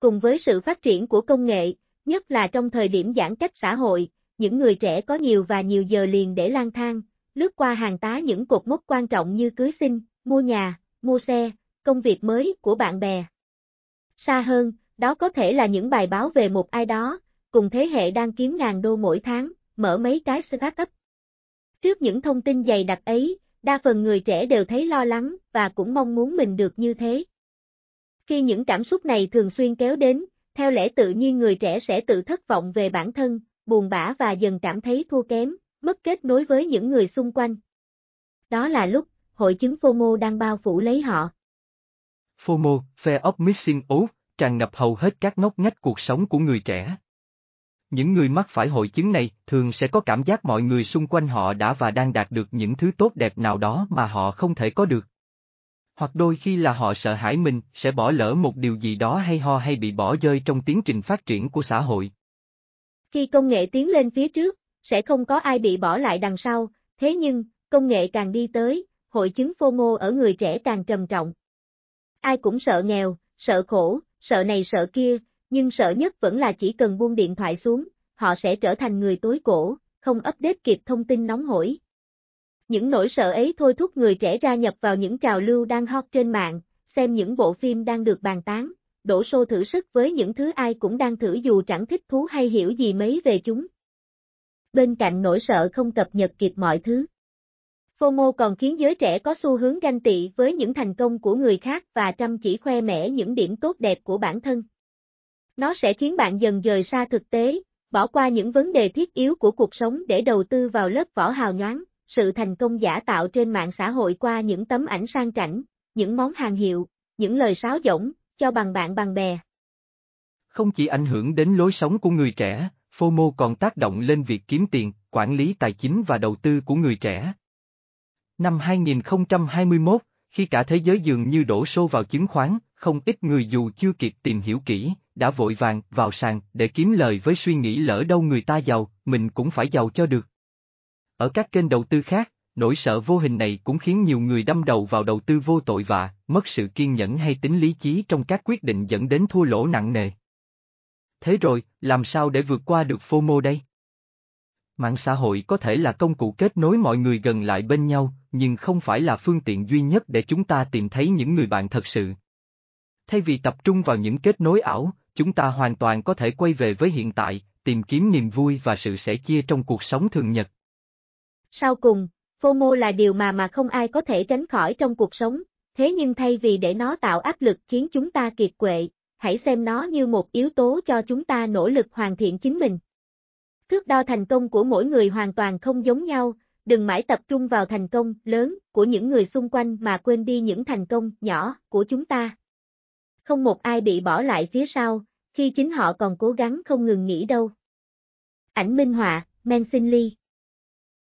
Cùng với sự phát triển của công nghệ, nhất là trong thời điểm giãn cách xã hội, những người trẻ có nhiều và nhiều giờ liền để lang thang, lướt qua hàng tá những cột mốc quan trọng như cưới sinh, mua nhà, mua xe, công việc mới của bạn bè. Xa hơn, đó có thể là những bài báo về một ai đó, cùng thế hệ đang kiếm ngàn đô mỗi tháng, mở mấy cái startup. Trước những thông tin dày đặc ấy, đa phần người trẻ đều thấy lo lắng và cũng mong muốn mình được như thế. Khi những cảm xúc này thường xuyên kéo đến, theo lẽ tự nhiên người trẻ sẽ tự thất vọng về bản thân, buồn bã và dần cảm thấy thua kém, mất kết nối với những người xung quanh. Đó là lúc, hội chứng FOMO đang bao phủ lấy họ. FOMO, Fear of Missing Out, tràn ngập hầu hết các ngóc ngách cuộc sống của người trẻ. Những người mắc phải hội chứng này thường sẽ có cảm giác mọi người xung quanh họ đã và đang đạt được những thứ tốt đẹp nào đó mà họ không thể có được hoặc đôi khi là họ sợ hãi mình sẽ bỏ lỡ một điều gì đó hay ho hay bị bỏ rơi trong tiến trình phát triển của xã hội. Khi công nghệ tiến lên phía trước, sẽ không có ai bị bỏ lại đằng sau, thế nhưng, công nghệ càng đi tới, hội chứng FOMO ở người trẻ càng trầm trọng. Ai cũng sợ nghèo, sợ khổ, sợ này sợ kia, nhưng sợ nhất vẫn là chỉ cần buông điện thoại xuống, họ sẽ trở thành người tối cổ, không update kịp thông tin nóng hổi, những nỗi sợ ấy thôi thúc người trẻ ra nhập vào những trào lưu đang hot trên mạng, xem những bộ phim đang được bàn tán, đổ xô thử sức với những thứ ai cũng đang thử dù chẳng thích thú hay hiểu gì mấy về chúng. Bên cạnh nỗi sợ không cập nhật kịp mọi thứ. FOMO còn khiến giới trẻ có xu hướng ganh tị với những thành công của người khác và chăm chỉ khoe mẽ những điểm tốt đẹp của bản thân. Nó sẽ khiến bạn dần rời xa thực tế, bỏ qua những vấn đề thiết yếu của cuộc sống để đầu tư vào lớp vỏ hào nhoáng, sự thành công giả tạo trên mạng xã hội qua những tấm ảnh sang chảnh, những món hàng hiệu, những lời sáo rỗng, cho bằng bạn bằng bè. Không chỉ ảnh hưởng đến lối sống của người trẻ, FOMO còn tác động lên việc kiếm tiền, quản lý tài chính và đầu tư của người trẻ. Năm 2021, khi cả thế giới dường như đổ xô vào chứng khoán, không ít người dù chưa kịp tìm hiểu kỹ, đã vội vàng vào sàn để kiếm lời với suy nghĩ lỡ đâu người ta giàu, mình cũng phải giàu cho được. Ở các kênh đầu tư khác, nỗi sợ vô hình này cũng khiến nhiều người đâm đầu vào đầu tư vô tội vạ, mất sự kiên nhẫn hay tính lý trí trong các quyết định dẫn đến thua lỗ nặng nề. Thế rồi, làm sao để vượt qua được FOMO đây? Mạng xã hội có thể là công cụ kết nối mọi người gần lại bên nhau, nhưng không phải là phương tiện duy nhất để chúng ta tìm thấy những người bạn thật sự. Thay vì tập trung vào những kết nối ảo, chúng ta hoàn toàn có thể quay về với hiện tại, tìm kiếm niềm vui và sự sẻ chia trong cuộc sống thường nhật. Sau cùng, FOMO là điều mà mà không ai có thể tránh khỏi trong cuộc sống, thế nhưng thay vì để nó tạo áp lực khiến chúng ta kiệt quệ, hãy xem nó như một yếu tố cho chúng ta nỗ lực hoàn thiện chính mình. Thước đo thành công của mỗi người hoàn toàn không giống nhau, đừng mãi tập trung vào thành công lớn của những người xung quanh mà quên đi những thành công nhỏ của chúng ta. Không một ai bị bỏ lại phía sau, khi chính họ còn cố gắng không ngừng nghỉ đâu. Ảnh minh họa, Manson Lee